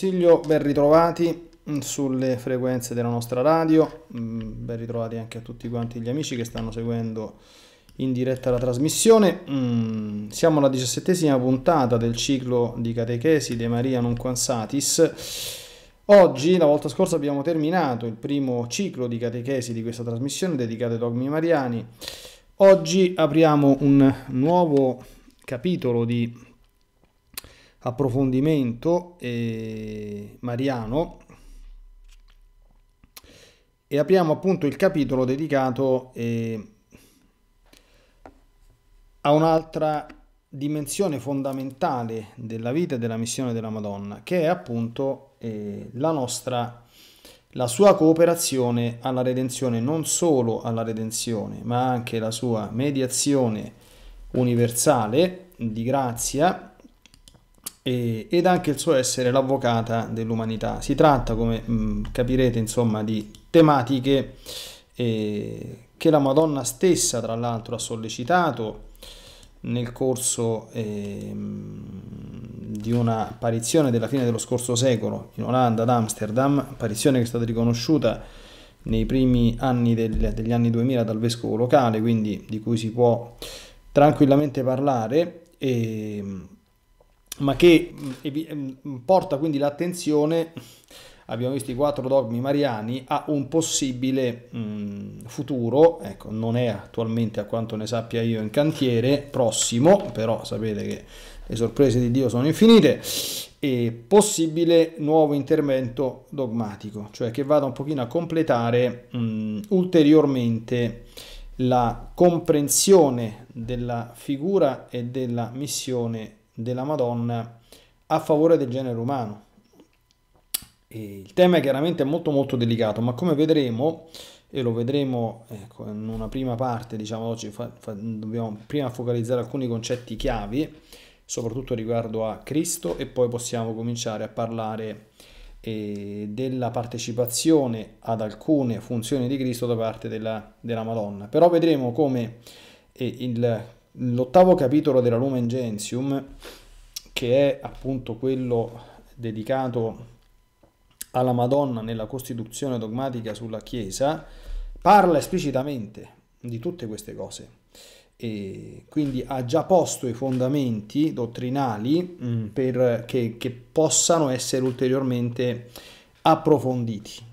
Consiglio, ben ritrovati mm, sulle frequenze della nostra radio, mm, ben ritrovati anche a tutti quanti gli amici che stanno seguendo in diretta la trasmissione. Mm, siamo alla diciassettesima puntata del ciclo di catechesi De Maria Non Quansatis. Oggi, la volta scorsa, abbiamo terminato il primo ciclo di catechesi di questa trasmissione dedicata ai dogmi mariani. Oggi apriamo un nuovo capitolo di approfondimento eh, mariano e apriamo appunto il capitolo dedicato eh, a un'altra dimensione fondamentale della vita e della missione della Madonna, che è appunto eh, la nostra la sua cooperazione alla redenzione, non solo alla redenzione, ma anche la sua mediazione universale di grazia ed anche il suo essere l'avvocata dell'umanità. Si tratta, come mh, mm, capirete, insomma, di tematiche eh, che la Madonna stessa, tra l'altro, ha sollecitato nel corso eh, di un'apparizione della fine dello scorso secolo in Olanda, ad Amsterdam, apparizione che è stata riconosciuta nei primi anni del, degli anni 2000 dal vescovo locale, quindi di cui si può tranquillamente parlare. E, ehm, ma che mm, mm, mm, porta quindi l'attenzione, abbiamo visto i quattro dogmi mariani, a un possibile futuro, ecco, non è attualmente a quanto ne sappia io in cantiere, prossimo, però sapete che le sorprese di Dio sono infinite, e possibile nuovo intervento dogmatico, cioè che vada un pochino a completare mh, ulteriormente la comprensione della figura e della missione della Madonna a favore del genere umano. E il tema è chiaramente molto molto delicato, ma come vedremo, e lo vedremo ecco, in una prima parte, diciamo oggi fa, fa, dobbiamo prima focalizzare alcuni concetti chiavi, soprattutto riguardo a Cristo, e poi possiamo cominciare a parlare eh, della partecipazione ad alcune funzioni di Cristo da parte della, della Madonna. Però vedremo come eh, il L'ottavo capitolo della Lumen Gentium, che è appunto quello dedicato alla Madonna nella Costituzione dogmatica sulla Chiesa, parla esplicitamente di tutte queste cose. E quindi ha già posto i fondamenti dottrinali mm, per, che, che possano essere ulteriormente approfonditi.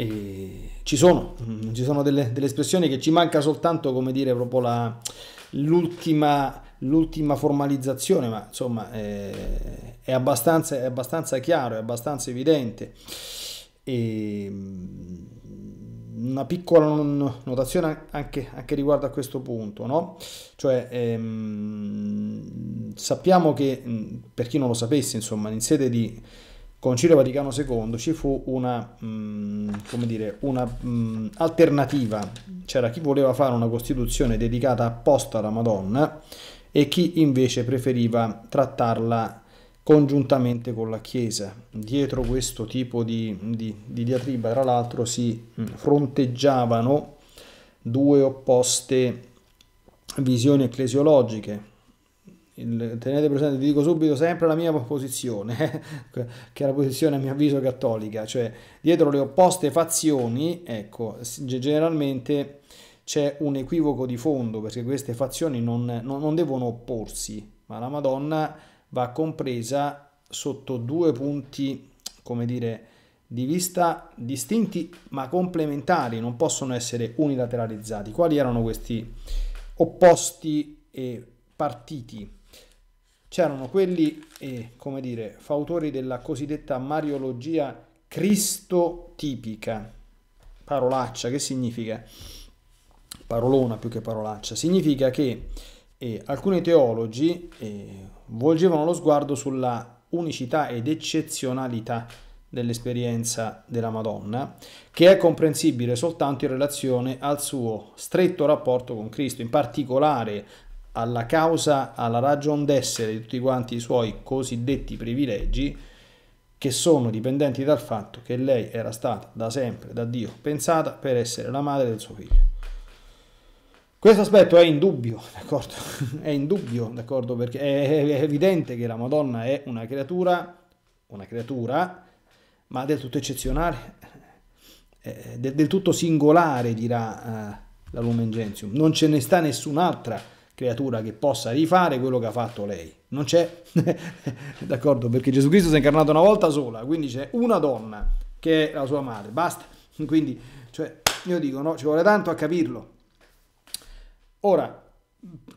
E ci sono, mm-hmm. ci sono delle, delle, espressioni che ci manca soltanto, come dire, proprio la, l'ultima, l'ultima, formalizzazione, ma insomma eh, è, abbastanza, è, abbastanza, chiaro, è abbastanza evidente. E mm, una piccola notazione anche, anche, riguardo a questo punto, no? Cioè, ehm, sappiamo che, mm, per chi non lo sapesse, insomma, in sede di Concilio Vaticano II ci fu una, mh, mm, come dire, una mh, mm, alternativa, c'era chi voleva fare una costituzione dedicata apposta alla Madonna e chi invece preferiva trattarla congiuntamente con la Chiesa. Dietro questo tipo di, di, di diatriba, tra l'altro, si mm, fronteggiavano due opposte visioni ecclesiologiche, tenete presente, vi dico subito sempre la mia posizione, che è la posizione a mio avviso cattolica, cioè dietro le opposte fazioni, ecco, generalmente c'è un equivoco di fondo, perché queste fazioni non, non, non devono opporsi, ma la Madonna va compresa sotto due punti, come dire, di vista distinti ma complementari, non possono essere unilateralizzati. Quali erano questi opposti e partiti? c'erano quelli, eh, come dire, fautori della cosiddetta mariologia cristotipica, parolaccia, che significa? Parolona più che parolaccia, significa che eh, alcuni teologi eh, volgevano lo sguardo sulla unicità ed eccezionalità dell'esperienza della Madonna, che è comprensibile soltanto in relazione al suo stretto rapporto con Cristo, in particolare alla causa, alla ragion d'essere di tutti quanti i suoi cosiddetti privilegi, che sono dipendenti dal fatto che lei era stata da sempre da Dio pensata per essere la madre del suo figlio. Questo aspetto è in dubbio, d'accordo? È in dubbio, d'accordo? Perché è evidente che la Madonna è una creatura, una creatura, ma del tutto eccezionale, eh, del tutto singolare, dirà eh, la Lumen Gentium. Non ce ne sta nessun'altra creatura che possa rifare quello che ha fatto lei. Non c'è, d'accordo? Perché Gesù Cristo si è incarnato una volta sola, quindi c'è una donna che è la sua madre, basta. Quindi, cioè, io dico, no, ci vuole tanto a capirlo. Ora,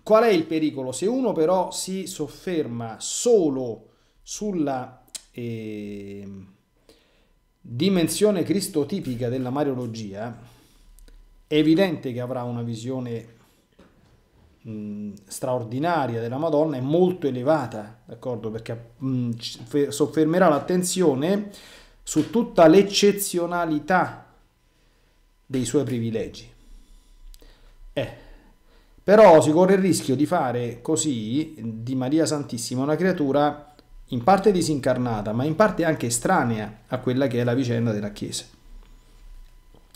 qual è il pericolo? Se uno però si sofferma solo sulla eh, dimensione cristotipica della Mariologia, è evidente che avrà una visione straordinaria della Madonna è molto elevata, d'accordo? Perché mh, soffermerà l'attenzione su tutta l'eccezionalità dei suoi privilegi. Eh, però si corre il rischio di fare così di Maria Santissima una creatura in parte disincarnata, ma in parte anche estranea a quella che è la vicenda della Chiesa.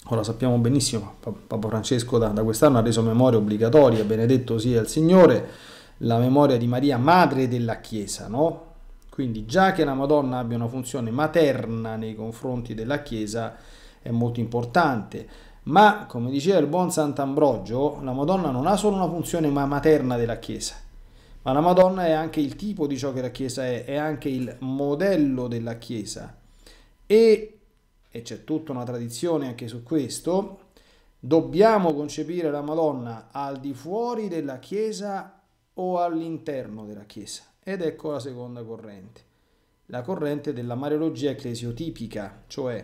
Ora sappiamo benissimo, Papa Francesco da, da quest'anno ha reso memoria obbligatoria, benedetto sia il Signore, la memoria di Maria, madre della Chiesa, no? Quindi già che la Madonna abbia una funzione materna nei confronti della Chiesa è molto importante, ma come diceva il buon Sant'Ambrogio, la Madonna non ha solo una funzione materna della Chiesa, ma la Madonna è anche il tipo di ciò che la Chiesa è, è anche il modello della Chiesa. E e c'è tutta una tradizione anche su questo, dobbiamo concepire la Madonna al di fuori della Chiesa o all'interno della Chiesa. Ed ecco la seconda corrente, la corrente della Mariologia ecclesiotipica, cioè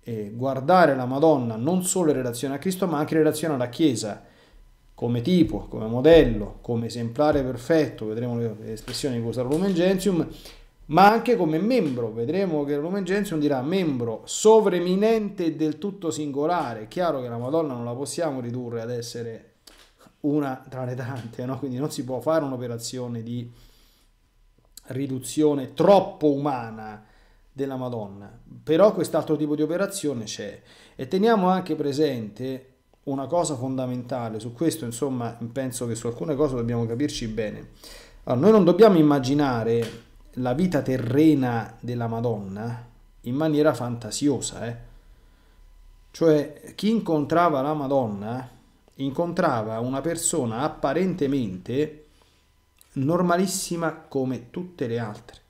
eh, guardare la Madonna non solo in relazione a Cristo ma anche in relazione alla Chiesa, come tipo, come modello, come esemplare perfetto, vedremo le espressioni di Rosarum Gentium, ma anche come membro. Vedremo che Lumen Gentium dirà membro sovreminente e del tutto singolare. È chiaro che la Madonna non la possiamo ridurre ad essere una tra le tante, no? quindi non si può fare un'operazione di riduzione troppo umana della Madonna, però quest'altro tipo di operazione c'è e teniamo anche presente una cosa fondamentale, su questo insomma penso che su alcune cose dobbiamo capirci bene. Allora, noi non dobbiamo immaginare la vita terrena della Madonna in maniera fantasiosa. Eh? Cioè, chi incontrava la Madonna incontrava una persona apparentemente normalissima come tutte le altre.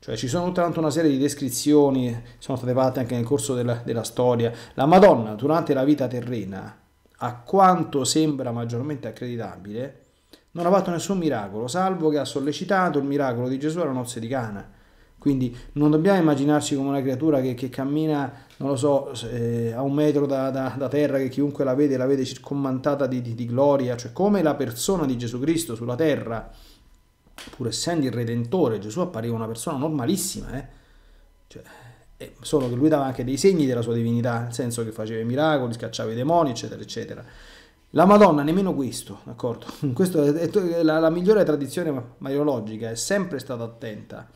Cioè ci sono tutta una serie di descrizioni, sono state fatte anche nel corso della, della storia. La Madonna durante la vita terrena, a quanto sembra maggiormente accreditabile, non ha fatto nessun miracolo, salvo che ha sollecitato il miracolo di Gesù alla nozze di Cana. Quindi non dobbiamo immaginarci come una creatura che, che cammina, non lo so, eh, a un metro da, da, da, terra, che chiunque la vede la vede circommantata di, di, di, gloria, cioè come la persona di Gesù Cristo sulla terra, pur essendo il Redentore, Gesù appariva una persona normalissima, eh? cioè, eh, solo che lui dava anche dei segni della sua divinità, nel senso che faceva i miracoli, scacciava i demoni, eccetera, eccetera. La Madonna, nemmeno questo, d'accordo? Questa è la, la migliore tradizione mariologica, è sempre stata attenta.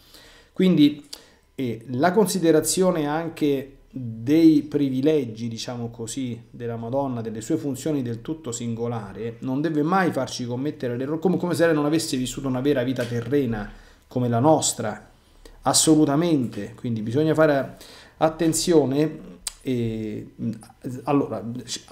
Quindi eh, la considerazione anche dei privilegi, diciamo così, della Madonna, delle sue funzioni del tutto singolare, non deve mai farci commettere l'errore, come, come se lei non avesse vissuto una vera vita terrena come la nostra, assolutamente. Quindi bisogna fare attenzione e, mm, allora,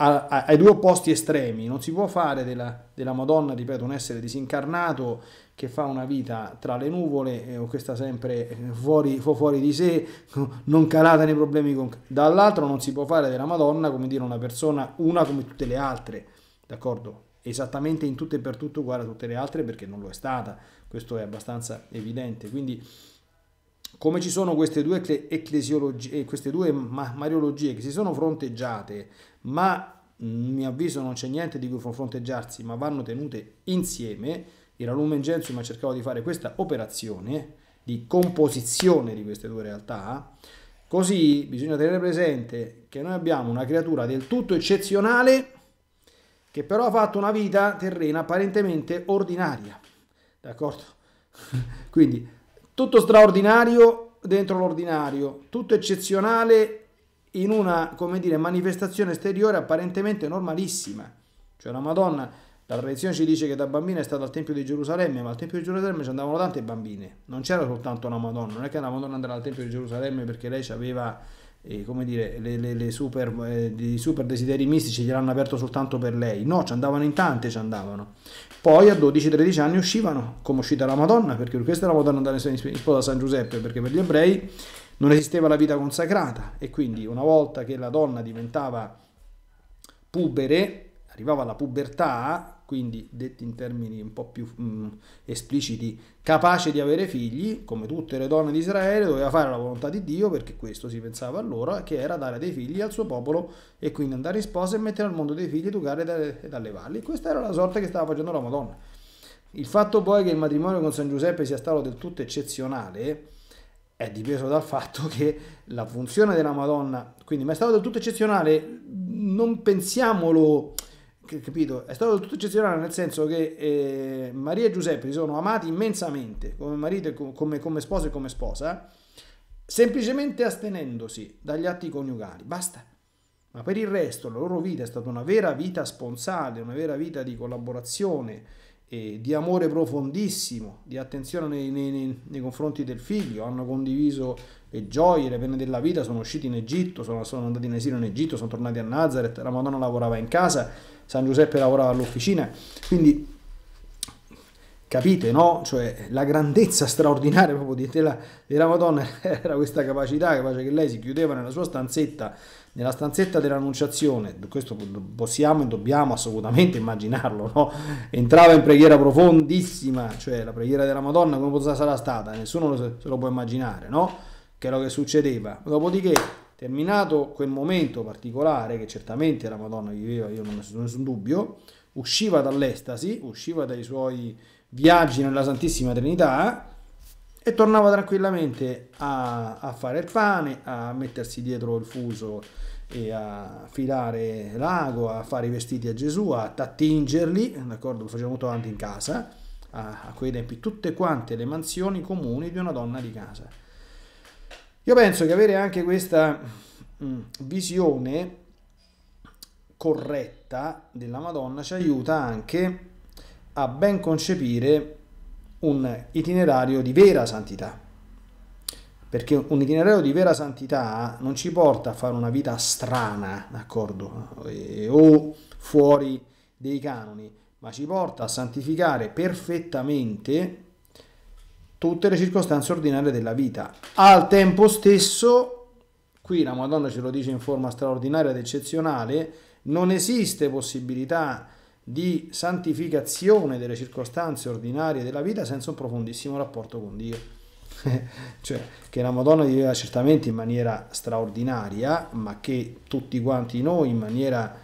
ai due opposti estremi, non si può fare della, della, Madonna, ripeto, un essere disincarnato che fa una vita tra le nuvole eh, o che sta sempre eh, fuori, fuori di sé, non calata nei problemi concreti. Dall'altro non si può fare della Madonna, come dire, una persona una come tutte le altre, d'accordo? Esattamente in tutto e per tutto uguale a tutte le altre perché non lo è stata, questo è abbastanza evidente. Quindi come ci sono queste due, ecclesiologie, eh, queste due mariologie che si sono fronteggiate, ma a mio avviso non c'è niente di cui fronteggiarsi, ma vanno tenute insieme, era Lumen Gentium ha cercato di fare questa operazione di composizione di queste due realtà, così bisogna tenere presente che noi abbiamo una creatura del tutto eccezionale che però ha fatto una vita terrena apparentemente ordinaria, d'accordo? Quindi tutto straordinario dentro l'ordinario, tutto eccezionale in una, come dire, manifestazione esteriore apparentemente normalissima. Cioè la Madonna, la tradizione ci dice che da bambina è stata al Tempio di Gerusalemme, ma al Tempio di Gerusalemme ci andavano tante bambine, non c'era soltanto una Madonna, non è che la Madonna andava al Tempio di Gerusalemme perché lei aveva eh, come dire, le, le, le super, eh, i super desideri mistici gliel'hanno aperto soltanto per lei. No, ci andavano in tante, ci andavano. Poi a 12-13 anni uscivano, come uscita la Madonna, perché questa è la Madonna andare in sposa a San Giuseppe, perché per gli ebrei non esisteva la vita consacrata e quindi una volta che la donna diventava pubere, arrivava alla pubertà, quindi detti in termini un po' più mh, mm, espliciti, capace di avere figli, come tutte le donne di Israele, doveva fare la volontà di Dio, perché questo si pensava allora, che era dare dei figli al suo popolo e quindi andare in sposa e mettere al mondo dei figli, educare ed allevarli. Questa era la sorte che stava facendo la Madonna. Il fatto poi che il matrimonio con San Giuseppe sia stato del tutto eccezionale è dipeso dal fatto che la funzione della Madonna, quindi ma è stato del tutto eccezionale, non pensiamolo capito, è stato tutto eccezionale nel senso che eh, Maria e Giuseppe si sono amati immensamente come marito e come, come, sposo e come sposa, semplicemente astenendosi dagli atti coniugali, basta. Ma per il resto la loro vita è stata una vera vita sponsale, una vera vita di collaborazione, e di amore profondissimo, di attenzione nei, nei, nei confronti del figlio, hanno condiviso le gioie, le pene della vita, sono usciti in Egitto, sono, sono andati in esilio in Egitto, sono tornati a Nazareth, la Madonna lavorava in casa San Giuseppe lavorava all'officina, quindi capite, no? Cioè la grandezza straordinaria proprio di, della, della Madonna era questa capacità, capace che lei si chiudeva nella sua stanzetta, nella stanzetta dell'annunciazione, questo possiamo e dobbiamo assolutamente immaginarlo, no? Entrava in preghiera profondissima, cioè la preghiera della Madonna come sarà stata? Nessuno se lo può immaginare, no? Che è lo che succedeva. Dopodiché Terminato quel momento particolare, che certamente la Madonna viveva, io non ho nessun dubbio, usciva dall'estasi, usciva dai suoi viaggi nella Santissima Trinità e tornava tranquillamente a, a fare il pane, a mettersi dietro il fuso e a filare l'ago, a fare i vestiti a Gesù, a attingerli, d'accordo? Lo faceva molto avanti in casa, a, a quei tempi, tutte quante le mansioni comuni di una donna di casa. Io penso che avere anche questa mm, visione corretta della Madonna ci aiuta anche a ben concepire un itinerario di vera santità. Perché un itinerario di vera santità non ci porta a fare una vita strana, d'accordo? o fuori dei canoni, ma ci porta a santificare perfettamente tutte le circostanze ordinarie della vita. Al tempo stesso, qui la Madonna ce lo dice in forma straordinaria ed eccezionale, non esiste possibilità di santificazione delle circostanze ordinarie della vita senza un profondissimo rapporto con Dio. cioè che la Madonna viveva certamente in maniera straordinaria, ma che tutti quanti noi in maniera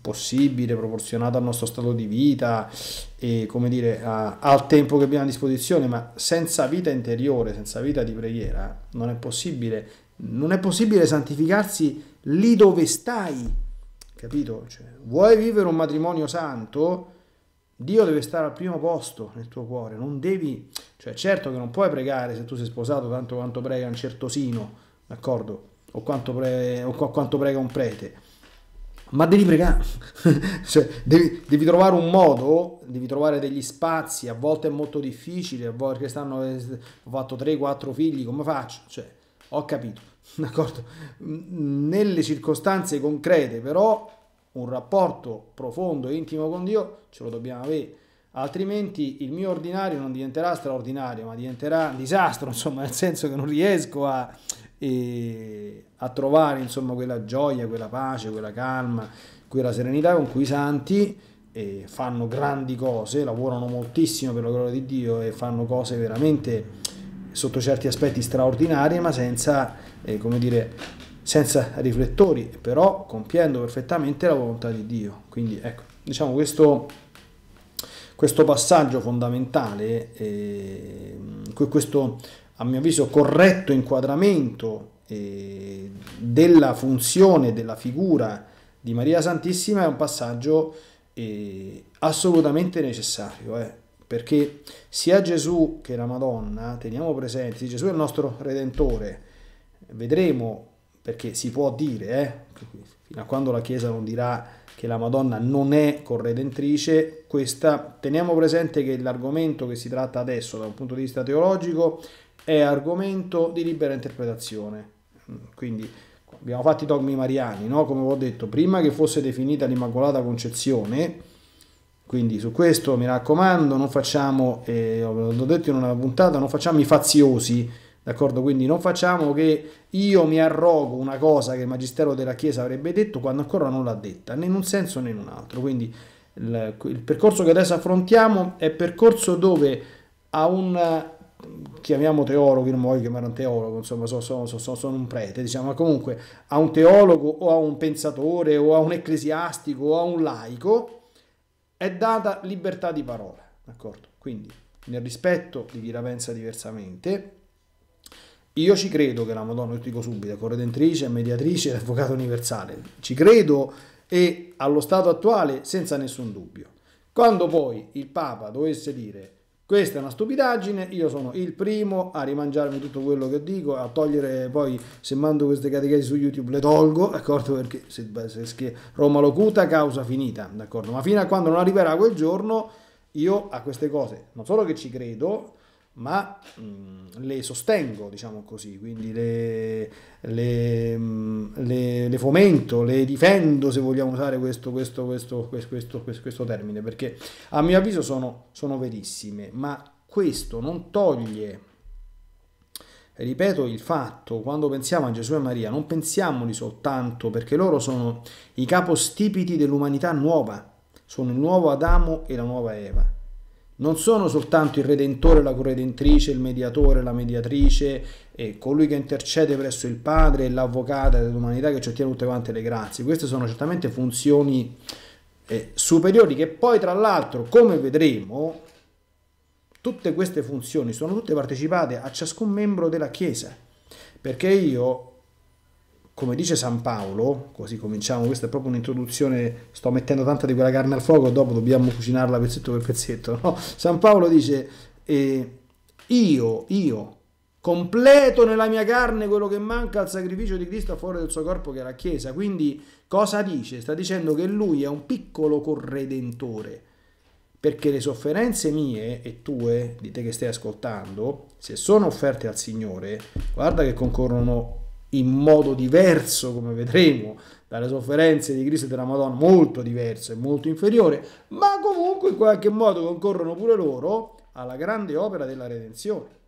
possibile, proporzionato al nostro stato di vita e come dire a, al tempo che abbiamo a disposizione, ma senza vita interiore, senza vita di preghiera, non è possibile, non è possibile santificarsi lì dove stai, capito? Cioè, vuoi vivere un matrimonio santo? Dio deve stare al primo posto nel tuo cuore, non devi, cioè certo che non puoi pregare se tu sei sposato tanto quanto prega un certosino, d'accordo? O quanto, pre, o quanto prega un prete ma devi pregare, cioè, devi, devi, trovare un modo, devi trovare degli spazi, a volte è molto difficile, a volte stanno, ho fatto 3-4 figli, come faccio? Cioè, ho capito, d'accordo? Nelle circostanze concrete però un rapporto profondo e intimo con Dio ce lo dobbiamo avere, altrimenti il mio ordinario non diventerà straordinario, ma diventerà un disastro, insomma, nel senso che non riesco a e a trovare insomma quella gioia, quella pace, quella calma, quella serenità con cui i santi eh, fanno grandi cose, lavorano moltissimo per la gloria di Dio e fanno cose veramente sotto certi aspetti straordinarie ma senza, eh, come dire, senza riflettori, però compiendo perfettamente la volontà di Dio. Quindi ecco, diciamo questo questo passaggio fondamentale, eh, questo, a mio avviso corretto inquadramento eh, della funzione, della figura di Maria Santissima è un passaggio eh, assolutamente necessario, eh, perché sia Gesù che la Madonna, teniamo presenti, Gesù è il nostro Redentore, vedremo perché si può dire, eh, fino a quando la Chiesa non dirà che la Madonna non è corredentrice, questa, teniamo presente che l'argomento che si tratta adesso da un punto di vista teologico è argomento di libera interpretazione. Mm, quindi abbiamo fatto i dogmi mariani, no? come ho detto, prima che fosse definita l'Immacolata Concezione, quindi su questo mi raccomando, non facciamo, eh, l'ho detto in una puntata, non facciamo i faziosi, d'accordo? Quindi non facciamo che io mi arrogo una cosa che il Magistero della Chiesa avrebbe detto quando ancora non l'ha detta, né in un senso né in un altro. Quindi il, il percorso che adesso affrontiamo è percorso dove a un chiamiamo teologo, io non voglio chiamare un teologo, insomma sono, sono, sono, sono, un prete, diciamo, ma comunque a un teologo o a un pensatore o a un ecclesiastico o a un laico è data libertà di parola, d'accordo? Quindi nel rispetto di chi la pensa diversamente, io ci credo che la Madonna, io ti dico subito, è corredentrice, mediatrice, avvocato universale, ci credo e allo stato attuale senza nessun dubbio. Quando poi il Papa dovesse dire questa è una stupidaggine, io sono il primo a rimangiarmi tutto quello che dico, a togliere poi, se mando queste catechesi su YouTube le tolgo, d'accordo? Perché se, beh, se Roma lo cuta, causa finita, d'accordo? Ma fino a quando non arriverà quel giorno, io a queste cose non solo che ci credo, ma mh, mm, le sostengo, diciamo così, quindi le, le, mm, le, le, fomento, le difendo se vogliamo usare questo, questo, questo, questo termine, perché a mio avviso sono, sono verissime, ma questo non toglie ripeto il fatto, quando pensiamo a Gesù e Maria, non pensiamoli soltanto perché loro sono i capostipiti dell'umanità nuova, sono il nuovo Adamo e la nuova Eva non sono soltanto il redentore, la corredentrice, il mediatore, la mediatrice, e colui che intercede presso il Padre e l'avvocata dell'umanità che ci ottiene tutte quante le grazie. Queste sono certamente funzioni eh, superiori che poi tra l'altro, come vedremo, tutte queste funzioni sono tutte partecipate a ciascun membro della Chiesa. Perché io come dice San Paolo, così cominciamo, questa è proprio un'introduzione, sto mettendo tanta di quella carne al fuoco, dopo dobbiamo cucinarla pezzetto per pezzetto, no? San Paolo dice, eh, io, io, completo nella mia carne quello che manca al sacrificio di Cristo fuori del suo corpo che è la Chiesa. Quindi cosa dice? Sta dicendo che lui è un piccolo corredentore, perché le sofferenze mie e tue, di te che stai ascoltando, se sono offerte al Signore, guarda che concorrono in modo diverso, come vedremo, dalle sofferenze di Cristo e della Madonna, molto diverso e molto inferiore, ma comunque in qualche modo concorrono pure loro alla grande opera della redenzione.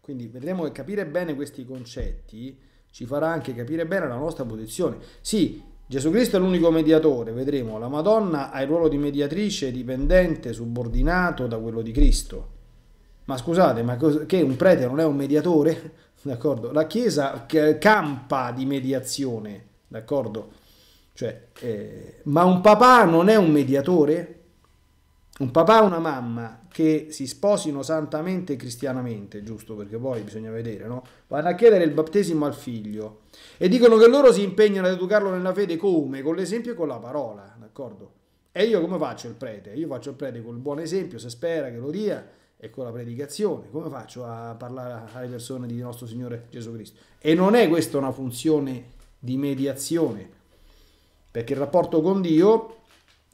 Quindi vedremo che capire bene questi concetti ci farà anche capire bene la nostra posizione. Sì, Gesù Cristo è l'unico mediatore, vedremo, la Madonna ha il ruolo di mediatrice dipendente, subordinato da quello di Cristo. Ma scusate, ma che un prete non è un mediatore? d'accordo? La Chiesa eh, campa di mediazione, d'accordo? Cioè, eh, ma un papà non è un mediatore? Un papà e una mamma che si sposino santamente e cristianamente, giusto? Perché poi bisogna vedere, no? Vanno a chiedere il battesimo al figlio e dicono che loro si impegnano ad educarlo nella fede come? Con l'esempio e con la parola, d'accordo? E io come faccio il prete? Io faccio il prete col buon esempio, se spera che lo dia, e con la predicazione, come faccio a parlare alle persone di nostro Signore Gesù Cristo? E non è questa una funzione di mediazione, perché il rapporto con Dio,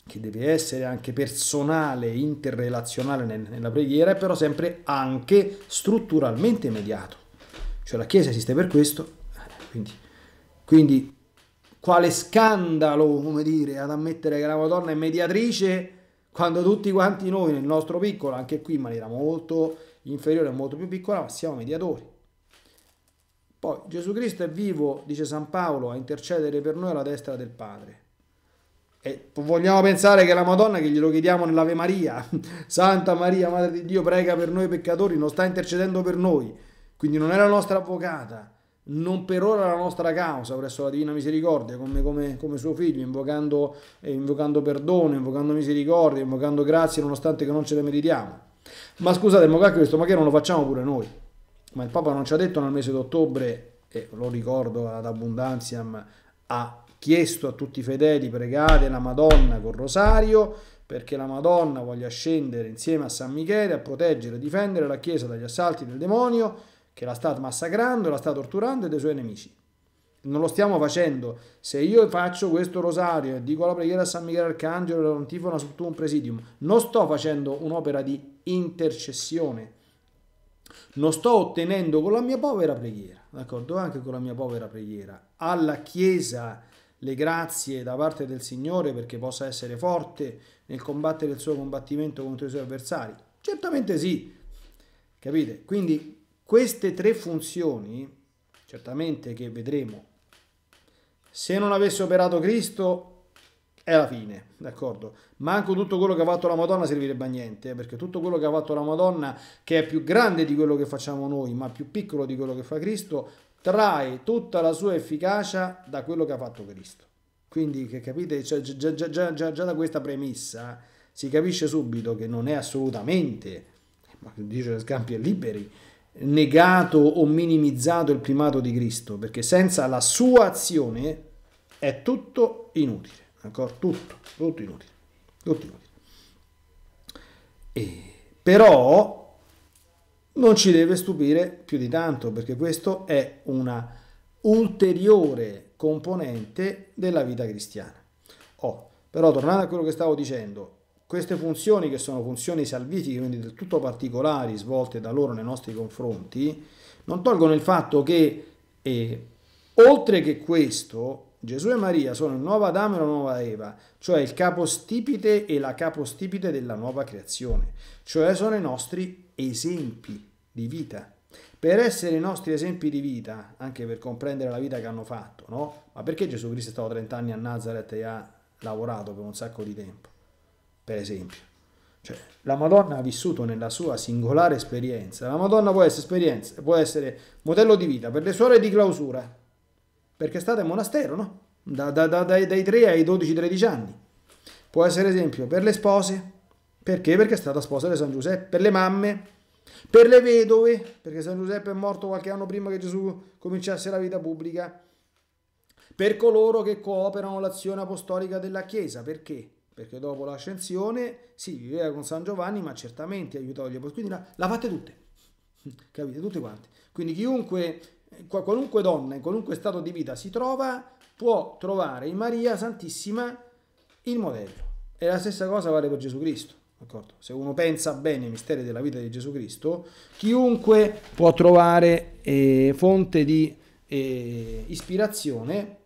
che deve essere anche personale, interrelazionale nella preghiera, è però sempre anche strutturalmente mediato. Cioè la Chiesa esiste per questo, quindi, quindi quale scandalo, come dire, ad ammettere che la Madonna è mediatrice quando tutti quanti noi nel nostro piccolo, anche qui in maniera molto inferiore e molto più piccola, siamo mediatori. Poi Gesù Cristo è vivo, dice San Paolo, a intercedere per noi alla destra del Padre. E vogliamo pensare che la Madonna, che glielo chiediamo nell'Ave Maria, Santa Maria, Madre di Dio, prega per noi peccatori, non sta intercedendo per noi, quindi non è la nostra avvocata, non per ora la nostra causa presso la Divina Misericordia, come, come, come suo figlio, invocando, eh, invocando, perdono, invocando misericordia, invocando grazie nonostante che non ce le meritiamo. Ma scusate, ma che questo che non lo facciamo pure noi. Ma il Papa non ci ha detto nel mese d'ottobre, e lo ricordo ad abbondanziam, ha chiesto a tutti i fedeli pregate la Madonna col rosario, perché la Madonna voglia scendere insieme a San Michele a proteggere e difendere la Chiesa dagli assalti del demonio che la sta massacrando, la sta torturando e dei suoi nemici. Non lo stiamo facendo. Se io faccio questo rosario e dico la preghiera a San Michele Arcangelo e non su una un presidium, non sto facendo un'opera di intercessione. Non sto ottenendo con la mia povera preghiera, d'accordo? Anche con la mia povera preghiera, alla Chiesa le grazie da parte del Signore perché possa essere forte nel combattere il suo combattimento contro i suoi avversari. Certamente sì, capite? Quindi queste tre funzioni, certamente che vedremo, se non avesse operato Cristo è la fine, d'accordo? Manco tutto quello che ha fatto la Madonna servirebbe a niente, eh, perché tutto quello che ha fatto la Madonna, che è più grande di quello che facciamo noi, ma più piccolo di quello che fa Cristo, trae tutta la sua efficacia da quello che ha fatto Cristo. Quindi, che capite, cioè, già, già, già, già, da questa premessa si capisce subito che non è assolutamente, ma dice Scampi e liberi, negato o minimizzato il primato di Cristo, perché senza la sua azione è tutto inutile, ancora Tutto, tutto inutile, tutto inutile. E, però non ci deve stupire più di tanto, perché questo è una ulteriore componente della vita cristiana. Oh, però tornando a quello che stavo dicendo, queste funzioni, che sono funzioni salvifiche, quindi del tutto particolari, svolte da loro nei nostri confronti, non tolgono il fatto che, eh, oltre che questo, Gesù e Maria sono il nuovo Adamo e la nuova Eva, cioè il capostipite e la capostipite della nuova creazione, cioè sono i nostri esempi di vita. Per essere i nostri esempi di vita, anche per comprendere la vita che hanno fatto, no? Ma perché Gesù Cristo è stato 30 anni a Nazareth e ha lavorato per un sacco di tempo? per esempio. Cioè, la Madonna ha vissuto nella sua singolare esperienza. La Madonna può essere esperienza, può essere modello di vita per le suore di clausura, perché è stata in monastero, no? Da, da, da, dai, dai 3 ai 12-13 anni. Può essere esempio per le spose, perché? Perché è stata sposa di San Giuseppe, per le mamme, per le vedove, perché San Giuseppe è morto qualche anno prima che Gesù cominciasse la vita pubblica, per coloro che cooperano l'azione apostolica della Chiesa, perché? perché dopo l'ascensione si sì, viveva con San Giovanni, ma certamente aiutò gli apostoli, quindi la, la fate tutte, capite, tutte quante. Quindi chiunque, qualunque donna in qualunque stato di vita si trova, può trovare in Maria Santissima il modello. E la stessa cosa vale per Gesù Cristo. D'accordo? Se uno pensa bene ai misteri della vita di Gesù Cristo, chiunque può trovare eh, fonte di eh, ispirazione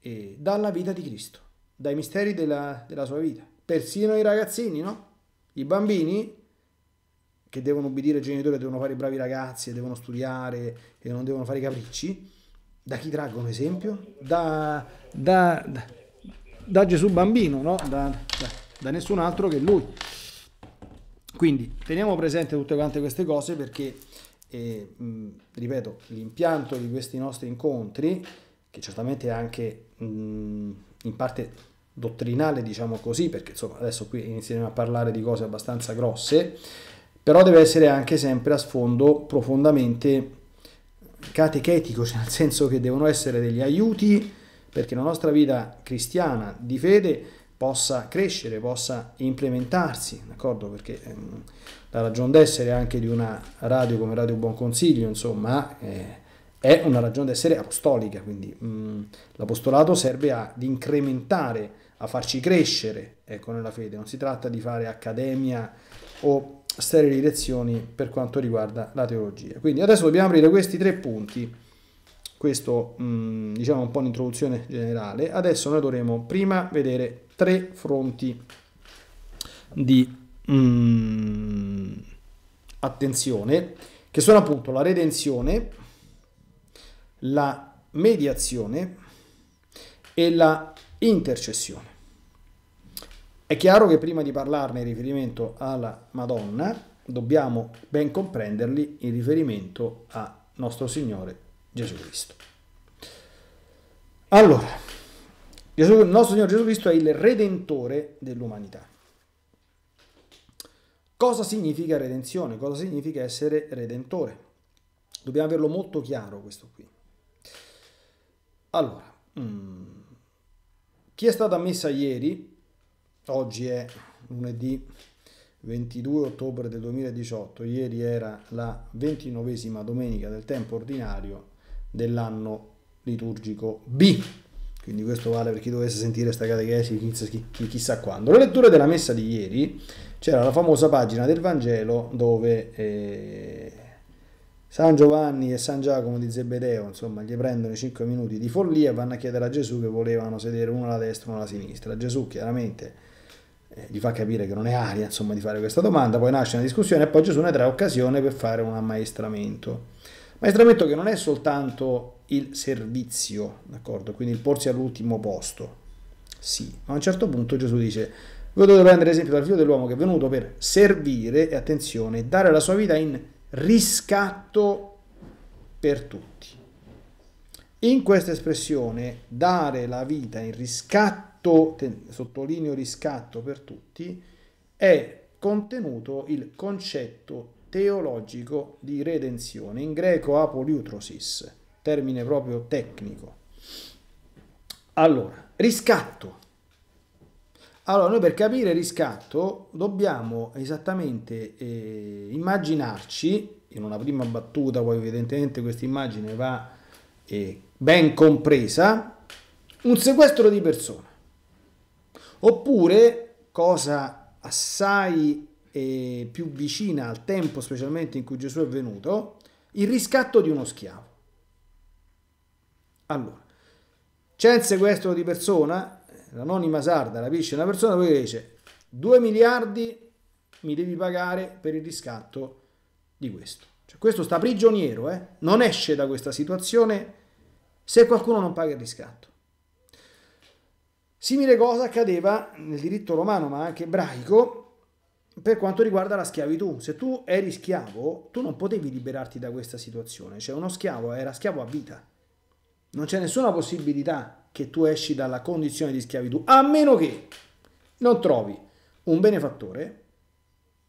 eh, dalla vita di Cristo dai misteri della, della sua vita. Persino i ragazzini, no? I bambini che devono obbedire ai genitori, devono fare i bravi ragazzi, devono studiare e non devono fare i capricci. Da chi traggono esempio? Da, da, da, da Gesù bambino, no? Da, da nessun altro che lui. Quindi teniamo presente tutte quante queste cose perché, eh, mh, ripeto, l'impianto di questi nostri incontri, che certamente è anche mh, in parte dottrinale, diciamo così, perché insomma adesso qui inizieremo a parlare di cose abbastanza grosse, però deve essere anche sempre a sfondo profondamente catechetico, cioè nel senso che devono essere degli aiuti perché la nostra vita cristiana di fede possa crescere, possa implementarsi, d'accordo? Perché ehm, la ragione d'essere anche di una radio come Radio Buon Consiglio, insomma, eh, è una ragione d'essere apostolica, quindi mh, mm, l'apostolato serve ad incrementare a farci crescere ecco, nella fede, non si tratta di fare accademia o sterili lezioni per quanto riguarda la teologia. Quindi adesso dobbiamo aprire questi tre punti, questo mm, diciamo un po' un'introduzione generale, adesso noi dovremo prima vedere tre fronti di mh, mm, attenzione, che sono appunto la redenzione, la mediazione e la intercessione. È chiaro che prima di parlarne in riferimento alla Madonna, dobbiamo ben comprenderli in riferimento a nostro Signore Gesù Cristo. Allora, Gesù, il nostro Signore Gesù Cristo è il Redentore dell'umanità. Cosa significa redenzione? Cosa significa essere redentore? Dobbiamo averlo molto chiaro questo qui. Allora, mh, mm, chi è stata messa ieri oggi è lunedì 22 ottobre del 2018, ieri era la ventinovesima domenica del tempo ordinario dell'anno liturgico B. Quindi questo vale per chi dovesse sentire questa catechesi chissà, chissà quando. La lettura della messa di ieri c'era la famosa pagina del Vangelo dove eh, San Giovanni e San Giacomo di Zebedeo, insomma, gli prendono i 5 minuti di follia e vanno a chiedere a Gesù che volevano sedere uno alla destra e uno alla sinistra. Gesù chiaramente eh, gli fa capire che non è aria, insomma, di fare questa domanda, poi nasce una discussione e poi Gesù ne trae occasione per fare un ammaestramento. Maestramento che non è soltanto il servizio, d'accordo? Quindi il porsi all'ultimo posto, sì, ma a un certo punto Gesù dice, voi dovete prendere esempio dal figlio dell'uomo che è venuto per servire e attenzione, dare la sua vita in riscatto per tutti. In questa espressione, dare la vita in riscatto, riscatto, sottolineo riscatto per tutti, è contenuto il concetto teologico di redenzione, in greco apoliutrosis, termine proprio tecnico. Allora, riscatto. Allora, noi per capire riscatto dobbiamo esattamente eh, immaginarci, in una prima battuta, poi evidentemente questa immagine va eh, ben compresa, un sequestro di persona. Oppure, cosa assai eh, più vicina al tempo specialmente in cui Gesù è venuto, il riscatto di uno schiavo. Allora, c'è il sequestro di persona, l'anonima sarda rapisce una persona, poi dice 2 miliardi mi devi pagare per il riscatto di questo. Cioè, questo sta prigioniero, eh? non esce da questa situazione se qualcuno non paga il riscatto. Simile cosa accadeva nel diritto romano, ma anche ebraico, per quanto riguarda la schiavitù. Se tu eri schiavo, tu non potevi liberarti da questa situazione. Cioè uno schiavo era schiavo a vita. Non c'è nessuna possibilità che tu esci dalla condizione di schiavitù, a meno che non trovi un benefattore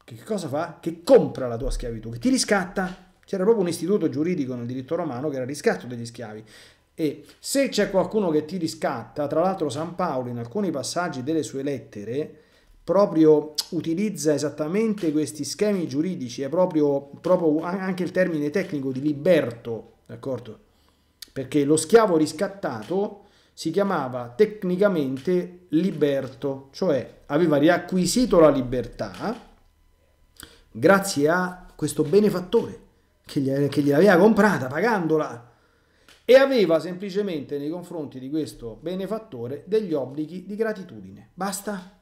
che, cosa fa? Che compra la tua schiavitù, che ti riscatta. C'era proprio un istituto giuridico nel diritto romano che era il riscatto degli schiavi. E se c'è qualcuno che ti riscatta, tra l'altro San Paolo in alcuni passaggi delle sue lettere proprio utilizza esattamente questi schemi giuridici, è proprio, proprio anche il termine tecnico di liberto, d'accordo? Perché lo schiavo riscattato si chiamava tecnicamente liberto, cioè aveva riacquisito la libertà grazie a questo benefattore che gliel'aveva comprata pagandola e aveva semplicemente nei confronti di questo benefattore degli obblighi di gratitudine. Basta.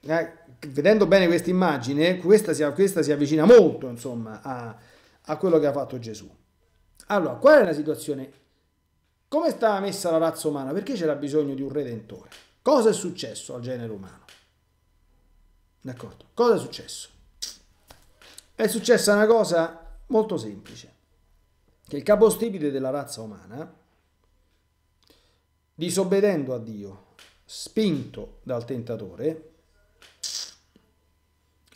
Eh, vedendo bene questa immagine, questa si, questa si avvicina molto insomma, a, a quello che ha fatto Gesù. Allora, qual è la situazione? Come sta messa la razza umana? Perché c'era bisogno di un redentore? Cosa è successo al genere umano? D'accordo? Cosa è successo? È successa una cosa molto semplice che il capostipite della razza umana, disobbedendo a Dio, spinto dal tentatore,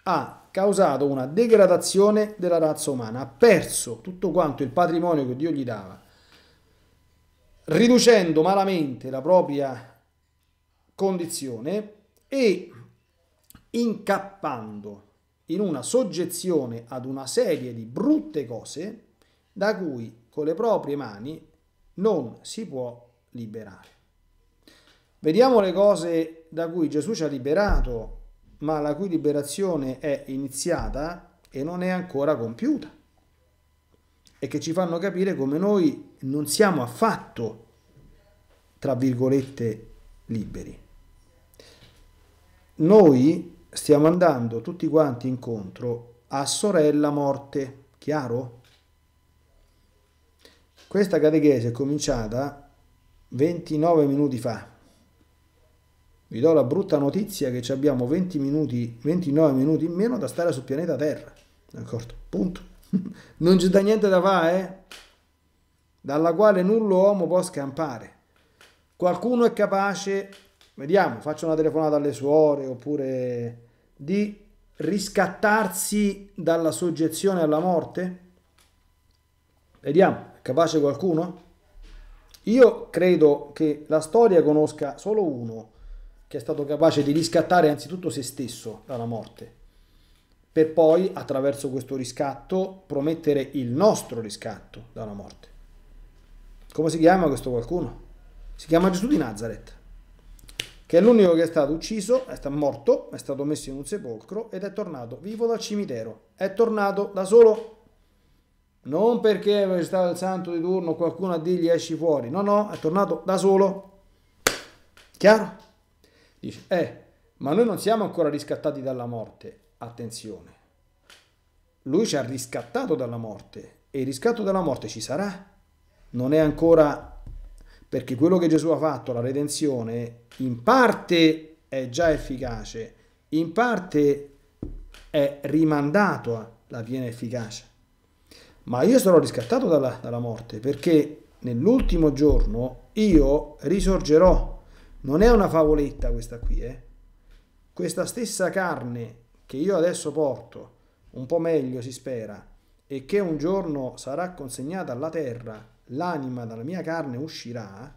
ha causato una degradazione della razza umana, ha perso tutto quanto il patrimonio che Dio gli dava, riducendo malamente la propria condizione e incappando in una soggezione ad una serie di brutte cose da cui con le proprie mani non si può liberare. Vediamo le cose da cui Gesù ci ha liberato, ma la cui liberazione è iniziata e non è ancora compiuta e che ci fanno capire come noi non siamo affatto, tra virgolette, liberi. Noi stiamo andando tutti quanti incontro a sorella morte, chiaro? Questa gareghese è cominciata 29 minuti fa. Vi do la brutta notizia che abbiamo 20 minuti, 29 minuti in meno da stare sul pianeta Terra. D'accordo? Punto. non c'è da niente da fare, eh? Dalla quale nullo uomo può scampare. Qualcuno è capace, vediamo, faccio una telefonata alle suore oppure di riscattarsi dalla soggezione alla morte? Vediamo. Capace qualcuno? Io credo che la storia conosca solo uno che è stato capace di riscattare anzitutto se stesso dalla morte, per poi attraverso questo riscatto promettere il nostro riscatto dalla morte. Come si chiama questo qualcuno? Si chiama Gesù di Nazareth, che è l'unico che è stato ucciso, è stato morto, è stato messo in un sepolcro ed è tornato vivo dal cimitero. È tornato da solo non perché è stato il santo di turno qualcuno a dirgli esci fuori, no, no, è tornato da solo. Chiaro? Dice, eh, ma noi non siamo ancora riscattati dalla morte, attenzione. Lui ci ha riscattato dalla morte e il riscatto dalla morte ci sarà. Non è ancora perché quello che Gesù ha fatto, la redenzione, in parte è già efficace, in parte è rimandato alla piena efficacia ma io sarò riscattato dalla, dalla morte perché nell'ultimo giorno io risorgerò. Non è una favoletta questa qui, eh? Questa stessa carne che io adesso porto, un po' meglio si spera, e che un giorno sarà consegnata alla terra, l'anima dalla mia carne uscirà,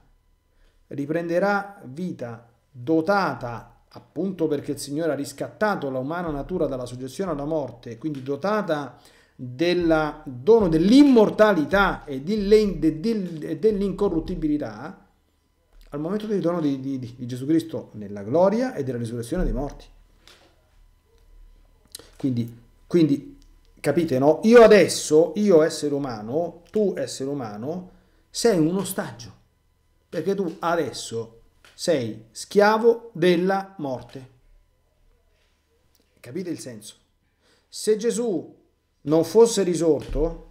riprenderà vita dotata appunto perché il Signore ha riscattato la umana natura dalla soggezione alla morte, quindi dotata del dono dell'immortalità e dell'incorruttibilità al momento del dono di, di, di Gesù Cristo nella gloria e della risurrezione dei morti. Quindi, quindi, capite, no? Io adesso, io essere umano, tu essere umano, sei un ostaggio, perché tu adesso sei schiavo della morte. Capite il senso? Se Gesù non fosse risorto,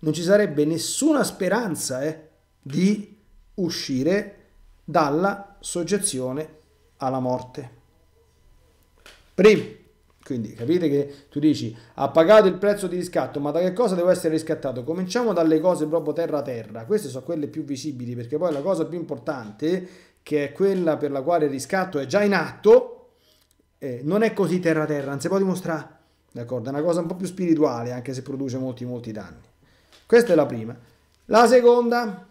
non ci sarebbe nessuna speranza eh, di uscire dalla soggezione alla morte. Primo, quindi capite che tu dici ha pagato il prezzo di riscatto, ma da che cosa devo essere riscattato? Cominciamo dalle cose proprio terra terra, queste sono quelle più visibili perché poi la cosa più importante, che è quella per la quale il riscatto è già in atto, eh, non è così terra terra, non si può dimostrare D'accordo? È una cosa un po' più spirituale, anche se produce molti, molti danni. Questa è la prima. La seconda,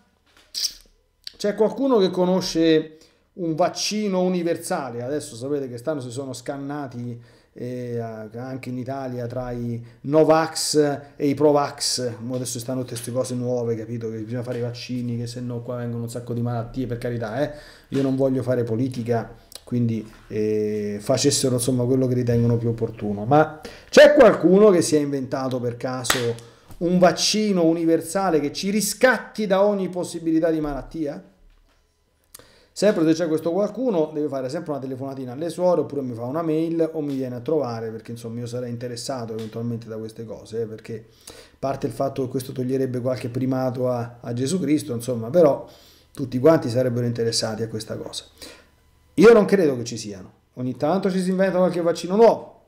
c'è qualcuno che conosce un vaccino universale. Adesso sapete che stanno si sono scannati eh, anche in Italia tra i Novax e i Provax. Adesso stanno tutte queste cose nuove, capito? Che bisogna fare i vaccini, che se no qua vengono un sacco di malattie, per carità. Eh? Io non voglio fare politica quindi eh, facessero insomma quello che ritengono più opportuno. Ma c'è qualcuno che si è inventato per caso un vaccino universale che ci riscatti da ogni possibilità di malattia? Sempre se c'è questo qualcuno deve fare sempre una telefonatina alle suore oppure mi fa una mail o mi viene a trovare perché insomma io sarei interessato eventualmente da queste cose eh, perché parte il fatto che questo toglierebbe qualche primato a, a Gesù Cristo insomma però tutti quanti sarebbero interessati a questa cosa. Io non credo che ci siano. Ogni tanto ci si inventa qualche vaccino nuovo,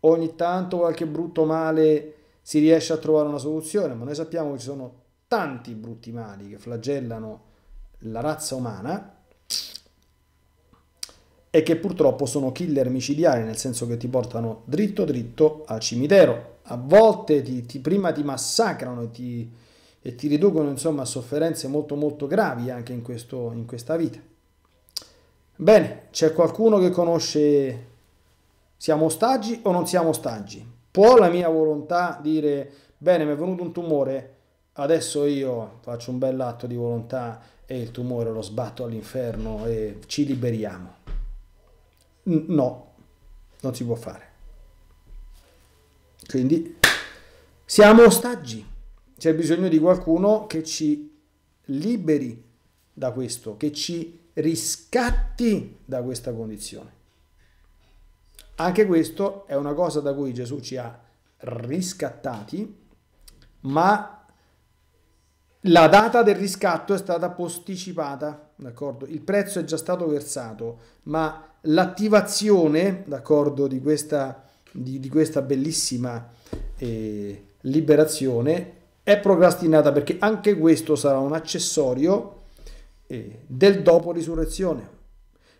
ogni tanto qualche brutto male si riesce a trovare una soluzione, ma noi sappiamo che ci sono tanti brutti mali che flagellano la razza umana e che purtroppo sono killer micidiari, nel senso che ti portano dritto dritto al cimitero. A volte ti, ti, prima ti massacrano e ti, e ti riducono insomma, a sofferenze molto molto gravi anche in, questo, in questa vita. Bene, c'è qualcuno che conosce siamo ostaggi o non siamo ostaggi? Può la mia volontà dire bene, mi è venuto un tumore, adesso io faccio un bel atto di volontà e il tumore lo sbatto all'inferno e ci liberiamo? No, non si può fare. Quindi siamo ostaggi, c'è bisogno di qualcuno che ci liberi da questo, che ci riscatti da questa condizione. Anche questo è una cosa da cui Gesù ci ha riscattati, ma la data del riscatto è stata posticipata, d'accordo? Il prezzo è già stato versato, ma l'attivazione, d'accordo, di questa, di, di questa bellissima eh, liberazione è procrastinata perché anche questo sarà un accessorio eh, del dopo risurrezione,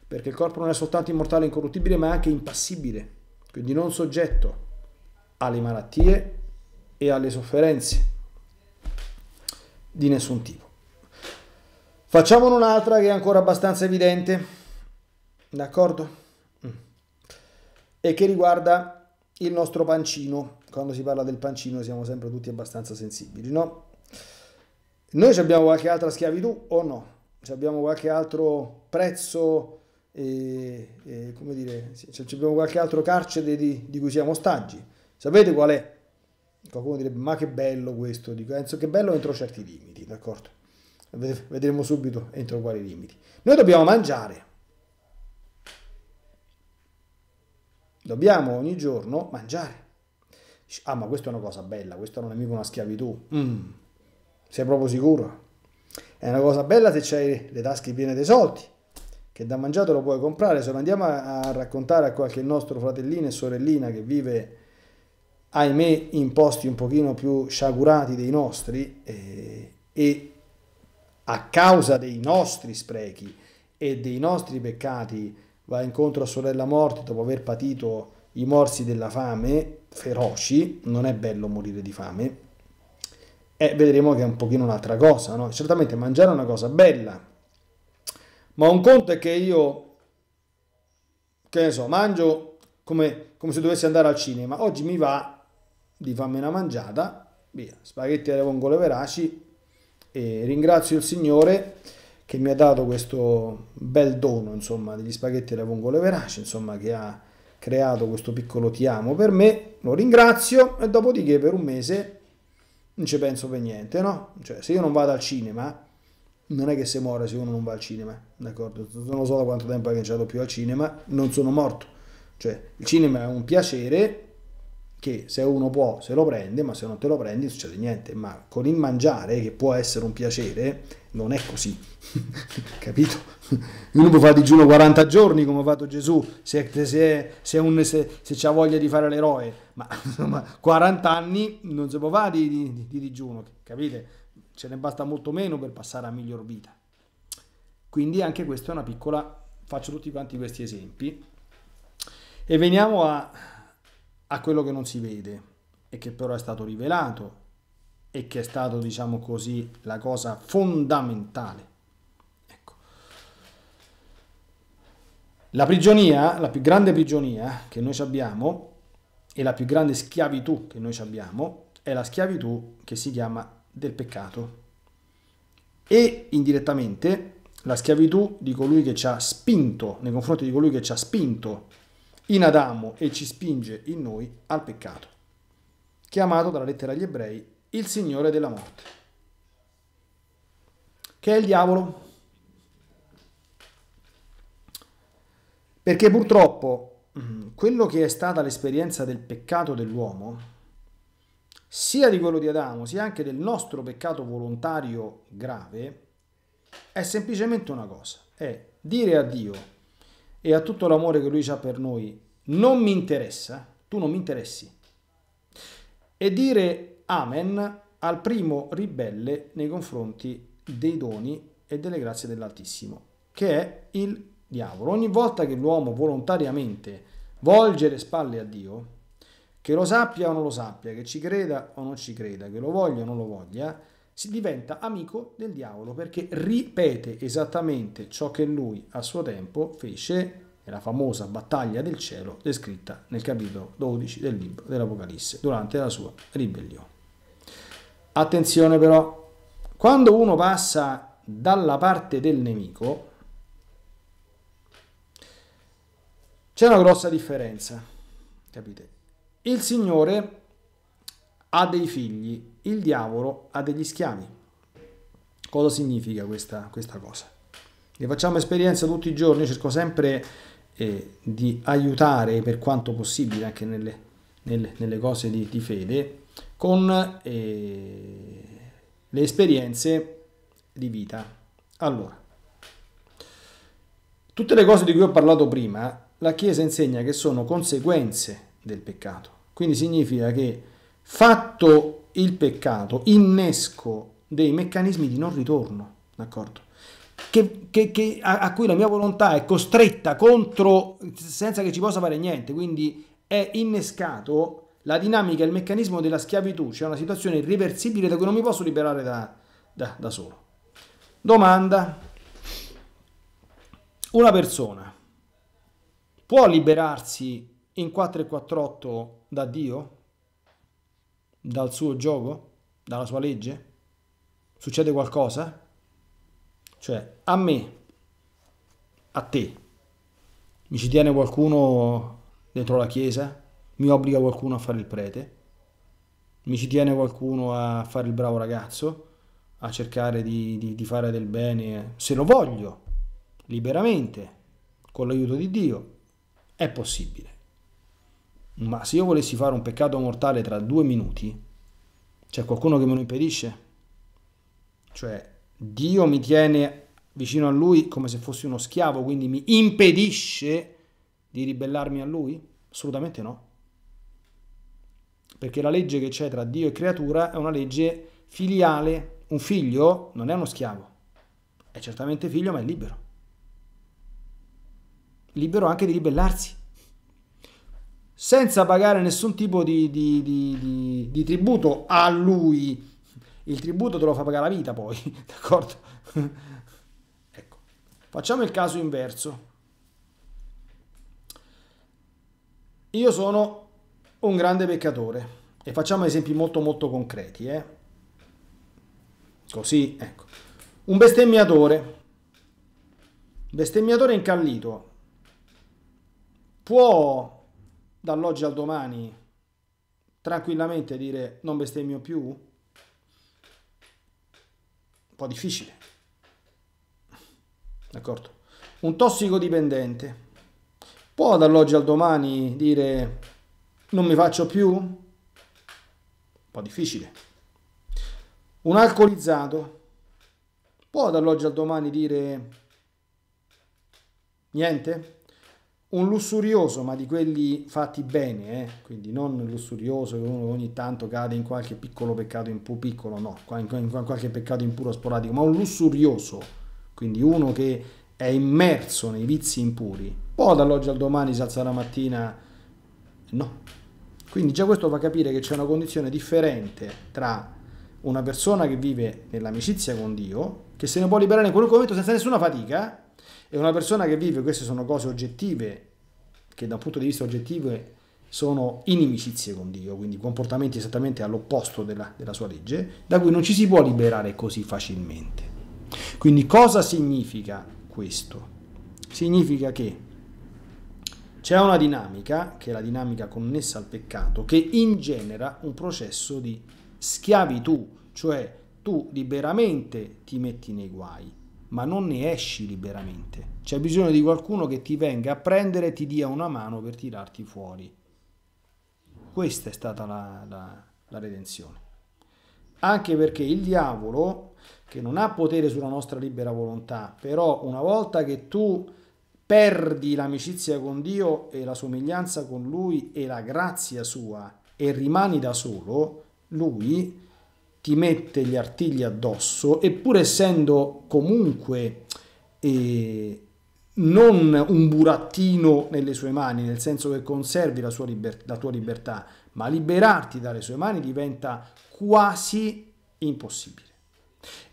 perché il corpo non è soltanto immortale e incorruttibile, ma è anche impassibile, quindi non soggetto alle malattie e alle sofferenze di nessun tipo. Facciamone un'altra che è ancora abbastanza evidente, d'accordo? Mm. E che riguarda il nostro pancino. Quando si parla del pancino siamo sempre tutti abbastanza sensibili, no? Noi abbiamo qualche altra schiavitù o no? se abbiamo qualche altro prezzo, eh, eh, come dire, se abbiamo qualche altro carcere di, di cui siamo ostaggi. Sapete qual è? Qualcuno direbbe, ma che bello questo, dico, penso che bello entro certi limiti, d'accordo? Vedremo subito entro quali limiti. Noi dobbiamo mangiare. Dobbiamo ogni giorno mangiare. Ah, ma questa è una cosa bella, questa non è mica una schiavitù. Mm. Sei proprio sicuro? È una cosa bella se c'hai le tasche piene dei soldi, che da mangiato lo puoi comprare. Se lo andiamo a, raccontare a qualche nostro fratellino e sorellina che vive, ahimè, in posti un pochino più sciagurati dei nostri eh, e a causa dei nostri sprechi e dei nostri peccati va incontro a sorella morte dopo aver patito i morsi della fame feroci, non è bello morire di fame, e vedremo che è un pochino un'altra cosa, no? Certamente mangiare è una cosa bella, ma un conto è che io, che ne so, mangio come, come se dovessi andare al cinema, oggi mi va di farmi una mangiata, via, spaghetti alle vongole veraci, e ringrazio il Signore che mi ha dato questo bel dono, insomma, degli spaghetti alle vongole veraci, insomma, che ha creato questo piccolo ti amo per me, lo ringrazio e dopodiché per un mese non ci penso per niente, no? Cioè, se io non vado al cinema, non è che se muore se uno non va al cinema, d'accordo? Non lo so da quanto tempo è che non vado più al cinema, non sono morto. Cioè, il cinema è un piacere che se uno può se lo prende, ma se non te lo prendi succede niente. Ma con il mangiare, che può essere un piacere, non è così, capito? Uno può fare digiuno 40 giorni come ha fatto Gesù, se, se, se, se, se ha voglia di fare l'eroe, ma insomma 40 anni non si può fare di, di, di digiuno, capite? Ce ne basta molto meno per passare a miglior vita. Quindi anche questa è una piccola, faccio tutti quanti questi esempi. E veniamo a, a quello che non si vede e che però è stato rivelato e che è stato, diciamo così, la cosa fondamentale. Ecco. La prigionia, la più grande prigionia che noi abbiamo e la più grande schiavitù che noi abbiamo è la schiavitù che si chiama del peccato e indirettamente la schiavitù di colui che ci ha spinto, nei confronti di colui che ci ha spinto in Adamo e ci spinge in noi al peccato, chiamato dalla lettera agli ebrei il Signore della morte, che è il diavolo. Perché purtroppo mm, quello che è stata l'esperienza del peccato dell'uomo, sia di quello di Adamo, sia anche del nostro peccato volontario grave, è semplicemente una cosa, è dire a Dio e a tutto l'amore che Lui ha per noi, non mi interessa, tu non mi interessi, e dire Amen al primo ribelle nei confronti dei doni e delle grazie dell'Altissimo, che è il diavolo. Ogni volta che l'uomo volontariamente volge le spalle a Dio, che lo sappia o non lo sappia, che ci creda o non ci creda, che lo voglia o non lo voglia, si diventa amico del diavolo perché ripete esattamente ciò che lui a suo tempo fece nella famosa battaglia del cielo descritta nel capitolo 12 del libro dell'Apocalisse durante la sua ribellione. Attenzione però, quando uno passa dalla parte del nemico, c'è una grossa differenza, capite? Il Signore ha dei figli, il diavolo ha degli schiavi. Cosa significa questa, questa cosa? Ne facciamo esperienza tutti i giorni, cerco sempre eh, di aiutare per quanto possibile anche nelle, nelle, nelle cose di, di fede, con eh, le esperienze di vita. Allora, tutte le cose di cui ho parlato prima, la Chiesa insegna che sono conseguenze del peccato. Quindi significa che fatto il peccato, innesco dei meccanismi di non ritorno, d'accordo? Che, che, che a, a, cui la mia volontà è costretta contro senza che ci possa fare niente, quindi è innescato la dinamica e il meccanismo della schiavitù, cioè una situazione irreversibile da cui non mi posso liberare da, da, da solo. Domanda. Una persona può liberarsi in 448 da Dio? Dal suo gioco? Dalla sua legge? Succede qualcosa? Cioè, a me, a te, mi ci tiene qualcuno dentro la Chiesa? mi obbliga qualcuno a fare il prete, mi ci tiene qualcuno a fare il bravo ragazzo, a cercare di, di, di fare del bene, se lo voglio, liberamente, con l'aiuto di Dio, è possibile. Ma se io volessi fare un peccato mortale tra due minuti, c'è qualcuno che me lo impedisce? Cioè, Dio mi tiene vicino a Lui come se fossi uno schiavo, quindi mi impedisce di ribellarmi a Lui? Assolutamente no perché la legge che c'è tra Dio e creatura è una legge filiale. Un figlio non è uno schiavo, è certamente figlio ma è libero. Libero anche di ribellarsi, senza pagare nessun tipo di, di, di, di tributo a lui. Il tributo te lo fa pagare la vita poi, d'accordo? ecco, facciamo il caso inverso. Io sono un grande peccatore. E facciamo esempi molto molto concreti, eh? Così, ecco. Un bestemmiatore. Bestemmiatore incallito. Può dall'oggi al domani tranquillamente dire non bestemmio più? Un po' difficile. D'accordo? Un tossicodipendente può dall'oggi al domani dire non mi faccio più? Un po' difficile. Un alcolizzato può dall'oggi al domani dire niente? Un lussurioso, ma di quelli fatti bene, eh? quindi non lussurioso che uno ogni tanto cade in qualche piccolo peccato impuro, piccolo no, in qualche peccato impuro sporadico, ma un lussurioso, quindi uno che è immerso nei vizi impuri, può dall'oggi al domani si alza la mattina? No, quindi già questo fa capire che c'è una condizione differente tra una persona che vive nell'amicizia con Dio, che se ne può liberare in qualunque momento senza nessuna fatica, e una persona che vive, queste sono cose oggettive, che da un punto di vista oggettivo sono inimicizie con Dio, quindi comportamenti esattamente all'opposto della, della sua legge, da cui non ci si può liberare così facilmente. Quindi cosa significa questo? Significa che c'è una dinamica, che è la dinamica connessa al peccato, che ingenera un processo di schiavitù, cioè tu liberamente ti metti nei guai, ma non ne esci liberamente. C'è bisogno di qualcuno che ti venga a prendere e ti dia una mano per tirarti fuori. Questa è stata la, la, la redenzione. Anche perché il diavolo, che non ha potere sulla nostra libera volontà, però una volta che tu perdi l'amicizia con Dio e la somiglianza con Lui e la grazia sua e rimani da solo, Lui ti mette gli artigli addosso e pur essendo comunque eh, non un burattino nelle sue mani, nel senso che conservi la, la tua libertà, ma liberarti dalle sue mani diventa quasi impossibile.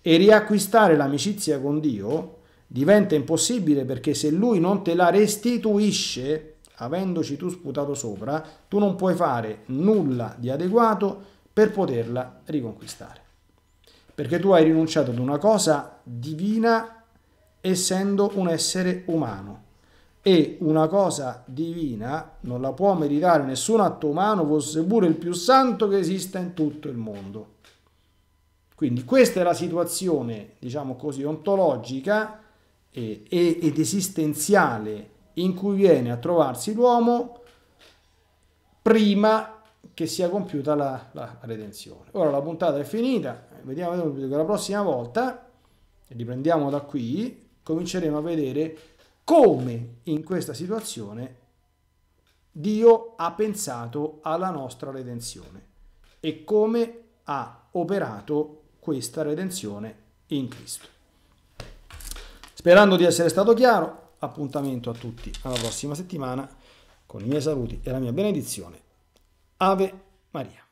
E riacquistare l'amicizia con Dio diventa impossibile perché se lui non te la restituisce, avendoci tu sputato sopra, tu non puoi fare nulla di adeguato per poterla riconquistare. Perché tu hai rinunciato ad una cosa divina essendo un essere umano. E una cosa divina non la può meritare nessun atto umano, fosse pure il più santo che esista in tutto il mondo. Quindi questa è la situazione, diciamo così, ontologica eh, ed esistenziale in cui viene a trovarsi l'uomo prima che sia compiuta la, la, redenzione. Ora la puntata è finita, vediamo, vediamo che la prossima volta, riprendiamo da qui, cominceremo a vedere come in questa situazione Dio ha pensato alla nostra redenzione e come ha operato questa redenzione in Cristo. Sperando di essere stato chiaro, appuntamento a tutti alla prossima settimana con i miei saluti e la mia benedizione. Ave Maria.